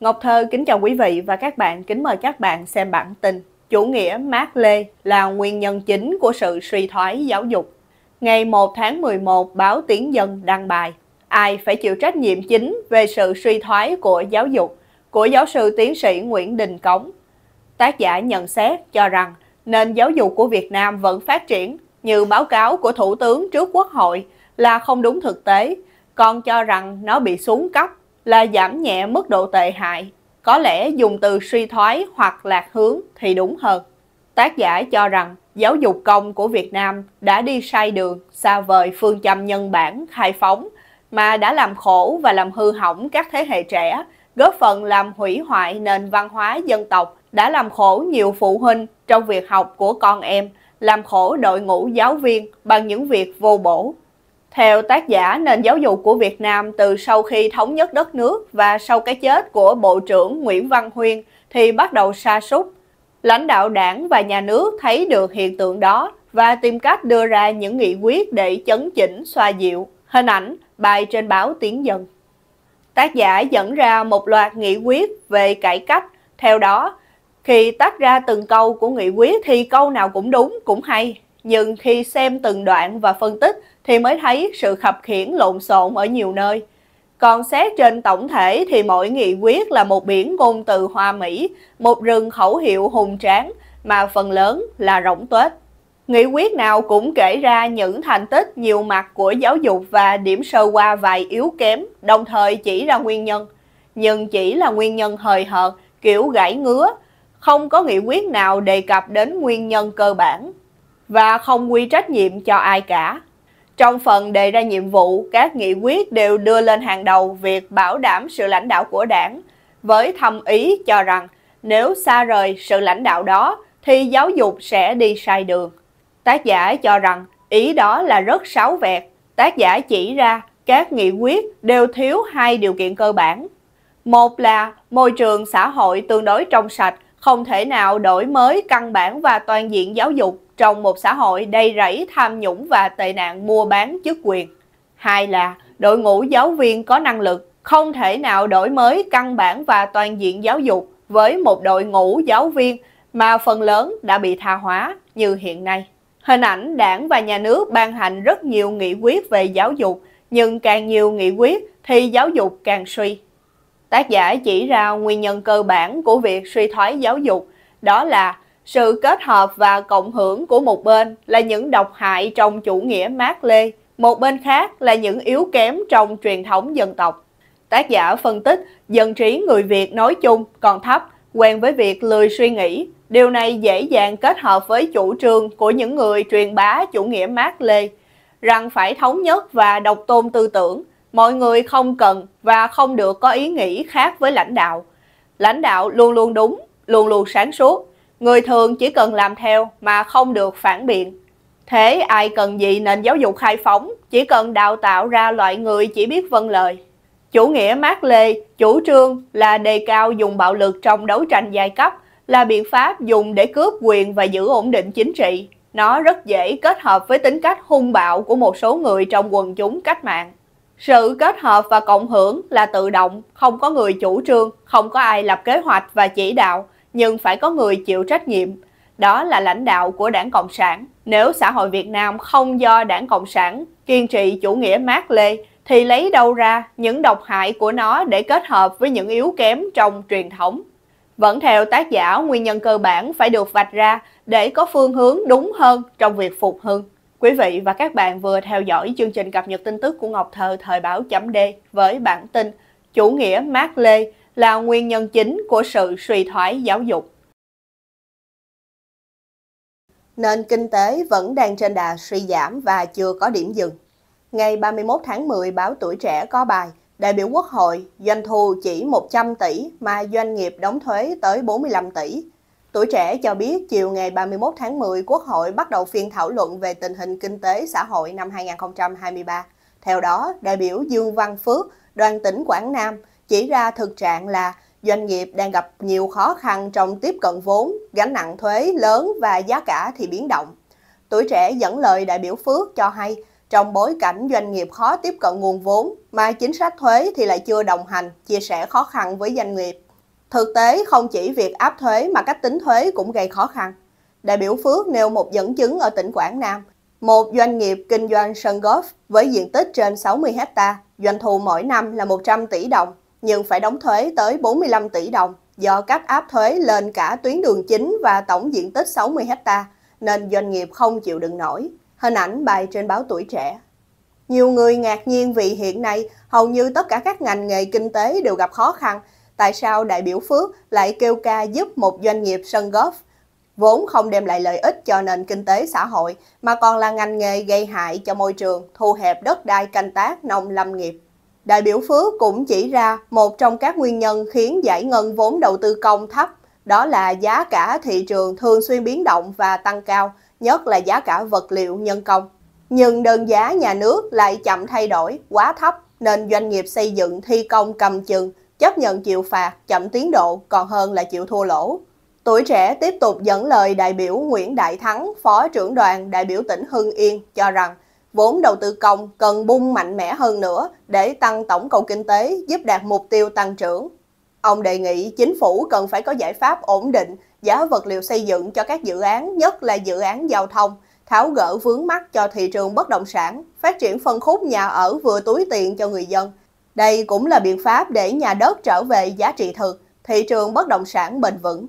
Ngọc Thơ kính chào quý vị và các bạn, kính mời các bạn xem bản tin. Chủ nghĩa Mác Lê là nguyên nhân chính của sự suy thoái giáo dục. Ngày 1 tháng 11, báo Tiếng Dân đăng bài Ai phải chịu trách nhiệm chính về sự suy thoái của giáo dục của giáo sư tiến sĩ Nguyễn Đình Cống. Tác giả nhận xét cho rằng nền giáo dục của Việt Nam vẫn phát triển như báo cáo của Thủ tướng trước Quốc hội là không đúng thực tế, còn cho rằng nó bị xuống cấp là giảm nhẹ mức độ tệ hại. Có lẽ dùng từ suy thoái hoặc lạc hướng thì đúng hơn. Tác giả cho rằng giáo dục công của Việt Nam đã đi sai đường, xa vời phương châm nhân bản, khai phóng, mà đã làm khổ và làm hư hỏng các thế hệ trẻ, góp phần làm hủy hoại nền văn hóa dân tộc, đã làm khổ nhiều phụ huynh trong việc học của con em, làm khổ đội ngũ giáo viên bằng những việc vô bổ, theo tác giả, nền giáo dục của Việt Nam từ sau khi thống nhất đất nước và sau cái chết của Bộ trưởng Nguyễn Văn Huyên thì bắt đầu sa sút. Lãnh đạo đảng và nhà nước thấy được hiện tượng đó và tìm cách đưa ra những nghị quyết để chấn chỉnh, xoa dịu. Hình ảnh, bài trên báo tiến Dân. Tác giả dẫn ra một loạt nghị quyết về cải cách. Theo đó, khi tách ra từng câu của nghị quyết thì câu nào cũng đúng, cũng hay nhưng khi xem từng đoạn và phân tích thì mới thấy sự khập khiển lộn xộn ở nhiều nơi. Còn xét trên tổng thể thì mỗi nghị quyết là một biển ngôn từ hoa mỹ, một rừng khẩu hiệu hùng tráng mà phần lớn là rỗng tuếch. Nghị quyết nào cũng kể ra những thành tích nhiều mặt của giáo dục và điểm sơ qua vài yếu kém, đồng thời chỉ ra nguyên nhân. Nhưng chỉ là nguyên nhân hời hợt, kiểu gãy ngứa, không có nghị quyết nào đề cập đến nguyên nhân cơ bản và không quy trách nhiệm cho ai cả. Trong phần đề ra nhiệm vụ, các nghị quyết đều đưa lên hàng đầu việc bảo đảm sự lãnh đạo của đảng, với thâm ý cho rằng nếu xa rời sự lãnh đạo đó thì giáo dục sẽ đi sai đường. Tác giả cho rằng ý đó là rất sáo vẹt. Tác giả chỉ ra các nghị quyết đều thiếu hai điều kiện cơ bản. Một là môi trường xã hội tương đối trong sạch, không thể nào đổi mới căn bản và toàn diện giáo dục trong một xã hội đầy rẫy tham nhũng và tệ nạn mua bán chức quyền. Hai là đội ngũ giáo viên có năng lực không thể nào đổi mới căn bản và toàn diện giáo dục với một đội ngũ giáo viên mà phần lớn đã bị tha hóa như hiện nay. Hình ảnh đảng và nhà nước ban hành rất nhiều nghị quyết về giáo dục, nhưng càng nhiều nghị quyết thì giáo dục càng suy. Tác giả chỉ ra nguyên nhân cơ bản của việc suy thoái giáo dục, đó là sự kết hợp và cộng hưởng của một bên là những độc hại trong chủ nghĩa Mác Lê, một bên khác là những yếu kém trong truyền thống dân tộc. Tác giả phân tích dân trí người Việt nói chung còn thấp, quen với việc lười suy nghĩ. Điều này dễ dàng kết hợp với chủ trương của những người truyền bá chủ nghĩa Mác Lê, rằng phải thống nhất và độc tôn tư tưởng, mọi người không cần và không được có ý nghĩ khác với lãnh đạo. Lãnh đạo luôn luôn đúng, luôn luôn sáng suốt, Người thường chỉ cần làm theo mà không được phản biện. Thế ai cần gì nền giáo dục khai phóng, chỉ cần đào tạo ra loại người chỉ biết vâng lời. Chủ nghĩa Mác Lê chủ trương là đề cao dùng bạo lực trong đấu tranh giai cấp là biện pháp dùng để cướp quyền và giữ ổn định chính trị. Nó rất dễ kết hợp với tính cách hung bạo của một số người trong quần chúng cách mạng. Sự kết hợp và cộng hưởng là tự động, không có người chủ trương, không có ai lập kế hoạch và chỉ đạo, nhưng phải có người chịu trách nhiệm. Đó là lãnh đạo của đảng Cộng sản. Nếu xã hội Việt Nam không do đảng Cộng sản kiên trì chủ nghĩa mát lê, thì lấy đâu ra những độc hại của nó để kết hợp với những yếu kém trong truyền thống? Vẫn theo tác giả, nguyên nhân cơ bản phải được vạch ra để có phương hướng đúng hơn trong việc phục hưng. Quý vị và các bạn vừa theo dõi chương trình cập nhật tin tức của Ngọc Thơ thời báo chấm D với bản tin Chủ nghĩa Mác Lê là nguyên nhân chính của sự suy thoái giáo dục. Nền kinh tế vẫn đang trên đà suy giảm và chưa có điểm dừng. Ngày 31 tháng 10, báo Tuổi Trẻ có bài Đại biểu Quốc hội, doanh thu chỉ 100 tỷ mà doanh nghiệp đóng thuế tới 45 tỷ. Tuổi Trẻ cho biết chiều ngày 31 tháng 10, Quốc hội bắt đầu phiên thảo luận về tình hình kinh tế xã hội năm 2023. Theo đó, đại biểu Dương Văn Phước, đoàn tỉnh Quảng Nam, chỉ ra thực trạng là doanh nghiệp đang gặp nhiều khó khăn trong tiếp cận vốn, gánh nặng thuế lớn và giá cả thì biến động. Tuổi trẻ dẫn lời đại biểu Phước cho hay, trong bối cảnh doanh nghiệp khó tiếp cận nguồn vốn mà chính sách thuế thì lại chưa đồng hành, chia sẻ khó khăn với doanh nghiệp. Thực tế không chỉ việc áp thuế mà cách tính thuế cũng gây khó khăn. Đại biểu Phước nêu một dẫn chứng ở tỉnh Quảng Nam, một doanh nghiệp kinh doanh sân golf với diện tích trên 60 hecta, doanh thu mỗi năm là 100 tỷ đồng nhưng phải đóng thuế tới 45 tỷ đồng do cách áp thuế lên cả tuyến đường chính và tổng diện tích 60 ha nên doanh nghiệp không chịu đựng nổi. Hình ảnh bài trên báo Tuổi Trẻ. Nhiều người ngạc nhiên vì hiện nay hầu như tất cả các ngành nghề kinh tế đều gặp khó khăn. Tại sao đại biểu Phước lại kêu ca giúp một doanh nghiệp sân golf vốn không đem lại lợi ích cho nền kinh tế xã hội mà còn là ngành nghề gây hại cho môi trường, thu hẹp đất đai canh tác, nông lâm nghiệp. Đại biểu Phước cũng chỉ ra một trong các nguyên nhân khiến giải ngân vốn đầu tư công thấp, đó là giá cả thị trường thường xuyên biến động và tăng cao, nhất là giá cả vật liệu nhân công. Nhưng đơn giá nhà nước lại chậm thay đổi, quá thấp nên doanh nghiệp xây dựng thi công cầm chừng, chấp nhận chịu phạt, chậm tiến độ còn hơn là chịu thua lỗ. Tuổi trẻ tiếp tục dẫn lời đại biểu Nguyễn Đại Thắng, Phó trưởng đoàn đại biểu tỉnh Hưng Yên cho rằng vốn đầu tư công cần bung mạnh mẽ hơn nữa để tăng tổng cầu kinh tế giúp đạt mục tiêu tăng trưởng. Ông đề nghị chính phủ cần phải có giải pháp ổn định giá vật liệu xây dựng cho các dự án, nhất là dự án giao thông, tháo gỡ vướng mắc cho thị trường bất động sản, phát triển phân khúc nhà ở vừa túi tiền cho người dân. Đây cũng là biện pháp để nhà đất trở về giá trị thực, thị trường bất động sản bền vững.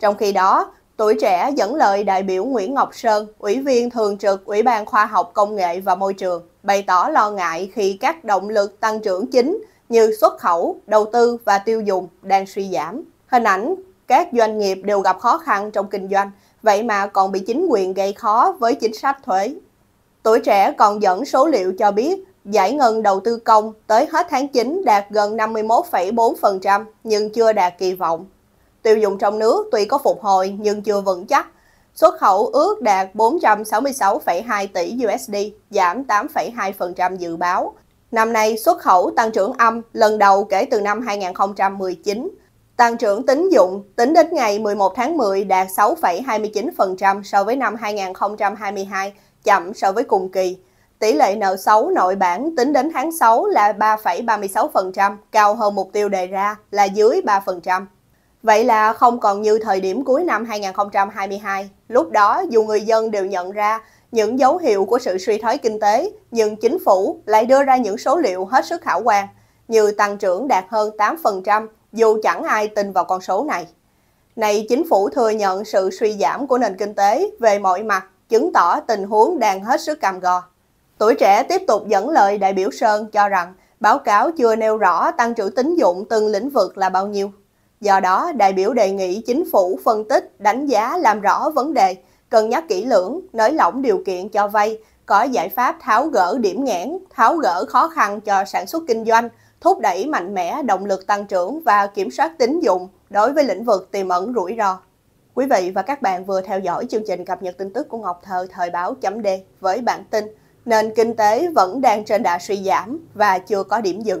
Trong khi đó, Tuổi trẻ dẫn lời đại biểu Nguyễn Ngọc Sơn, Ủy viên Thường trực Ủy ban Khoa học Công nghệ và Môi trường, bày tỏ lo ngại khi các động lực tăng trưởng chính như xuất khẩu, đầu tư và tiêu dùng đang suy giảm. Hình ảnh các doanh nghiệp đều gặp khó khăn trong kinh doanh, vậy mà còn bị chính quyền gây khó với chính sách thuế. Tuổi trẻ còn dẫn số liệu cho biết giải ngân đầu tư công tới hết tháng 9 đạt gần 51,4% nhưng chưa đạt kỳ vọng. Tiêu dùng trong nước tuy có phục hồi nhưng chưa vững chắc. Xuất khẩu ước đạt 466,2 tỷ USD, giảm 8,2% dự báo. Năm nay, xuất khẩu tăng trưởng âm lần đầu kể từ năm 2019. Tăng trưởng tín dụng tính đến ngày 11 tháng 10 đạt 6,29% so với năm 2022, chậm so với cùng kỳ. Tỷ lệ nợ xấu nội bản tính đến tháng 6 là 3,36%, cao hơn mục tiêu đề ra là dưới 3%. Vậy là không còn như thời điểm cuối năm 2022, lúc đó dù người dân đều nhận ra những dấu hiệu của sự suy thoái kinh tế, nhưng chính phủ lại đưa ra những số liệu hết sức khả quan, như tăng trưởng đạt hơn 8%, dù chẳng ai tin vào con số này. Này chính phủ thừa nhận sự suy giảm của nền kinh tế về mọi mặt, chứng tỏ tình huống đang hết sức cam go. Tuổi trẻ tiếp tục dẫn lời đại biểu Sơn cho rằng báo cáo chưa nêu rõ tăng trưởng tín dụng từng lĩnh vực là bao nhiêu. Do đó, đại biểu đề nghị chính phủ phân tích, đánh giá, làm rõ vấn đề, cân nhắc kỹ lưỡng, nới lỏng điều kiện cho vay, có giải pháp tháo gỡ điểm nghẽn, tháo gỡ khó khăn cho sản xuất kinh doanh, thúc đẩy mạnh mẽ động lực tăng trưởng và kiểm soát tín dụng đối với lĩnh vực tiềm ẩn rủi ro. Quý vị và các bạn vừa theo dõi chương trình cập nhật tin tức của Ngọc Thơ thời báo chấm D với bản tin Nền kinh tế vẫn đang trên đà suy giảm và chưa có điểm dừng.